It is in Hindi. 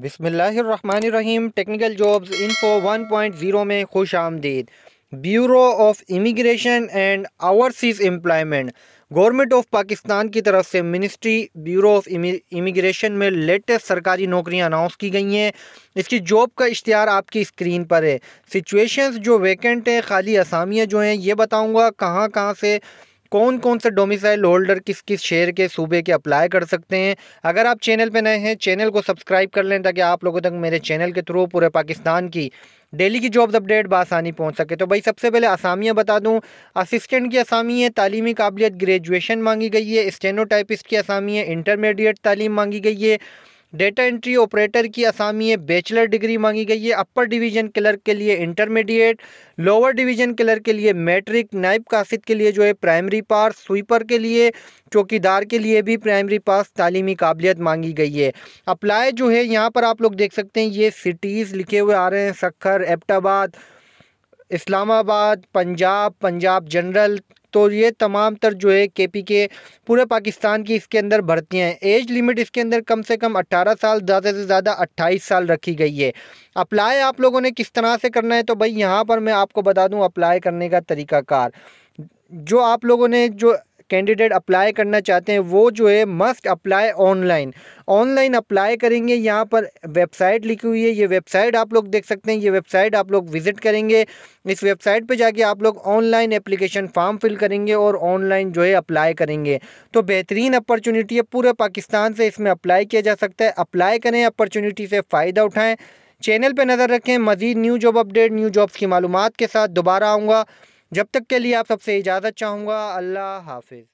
बिसमीम टेक्निकल जॉब्स पॉइंट 1.0 में खुश आमदीद Bureau of Immigration and Overseas Employment Government of Pakistan की तरफ से मिनिस्ट्री ब्यूरो ऑफ इमिग्रेशन में लेटेस्ट सरकारी नौकरियां अनाउंस की गई हैं इसकी जॉब का इश्तहार आपकी स्क्रीन पर है सिचुएशंस जो वैकेंट हैं खाली असामियाँ जो हैं ये बताऊँगा कहाँ कहाँ से कौन कौन से डोमिसाइल होल्डर किस किस शेयर के सूबे के अप्लाई कर सकते हैं अगर आप चैनल पर नए हैं चैनल को सब्सक्राइब कर लें ताकि आप लोगों तक मेरे चैनल के थ्रू पूरे पाकिस्तान की डेली की जॉब्स अपडेट बसानी पहुंच सके तो भाई सबसे पहले आसामियाँ बता दूं असिस्टेंट की असामी है तालीमी काबिलियत ग्रेजुएशन मांगी गई है स्टेनोटाइपिस्ट की असामी है इंटरमीडिएट तालीम मांगी गई है डेटा एंट्री ऑपरेटर की असामी है बैचलर डिग्री मांगी गई है अपर डिवीजन क्लर्क के लिए इंटरमीडिएट लोअर डिवीजन क्लर्क के लिए मैट्रिक नाइब कासिद के लिए जो है प्राइमरी पास स्वीपर के लिए चौकीदार के लिए भी प्राइमरी पास तालीमी काबिलियत मांगी गई है अप्लाई जो है यहाँ पर आप लोग देख सकते हैं ये सिटीज़ लिखे हुए आ रहे हैं सखर एबटाबाद इस्लामाबाद पंजाब पंजाब जनरल तो ये तमाम तर जो है के पी के पूरे पाकिस्तान की इसके अंदर भर्तियाँ हैं एज लिमिट इसके अंदर कम से कम अट्ठारह साल ज़्यादा से ज़्यादा अट्ठाईस साल रखी गई है अप्लाई आप लोगों ने किस तरह से करना है तो भाई यहाँ पर मैं आपको बता दूँ अप्लाई करने का तरीकाकार जो आप लोगों ने जो कैंडिडेट अप्लाई करना चाहते हैं वो जो है must apply online online apply करेंगे यहाँ पर वेबसाइट लिखी हुई है ये वेबसाइट आप लोग देख सकते हैं ये वेबसाइट आप लोग विज़िट करेंगे इस वेबसाइट पे जाके आप लोग ऑनलाइन एप्लीकेशन फॉर्म फिल करेंगे और ऑनलाइन जो है अप्लाई करेंगे तो बेहतरीन अपॉर्चुनिटी है पूरे पाकिस्तान से इसमें अप्लाई किया जा सकता है अप्लाई करें अपॉर्चुनिटी से फ़ायदा उठाएँ चैनल पर नज़र रखें मज़ीद new job update new jobs की मालूम के साथ दोबारा आऊँगा जब तक के लिए आप सबसे इजाज़त चाहूँगा अल्लाह हाफिज़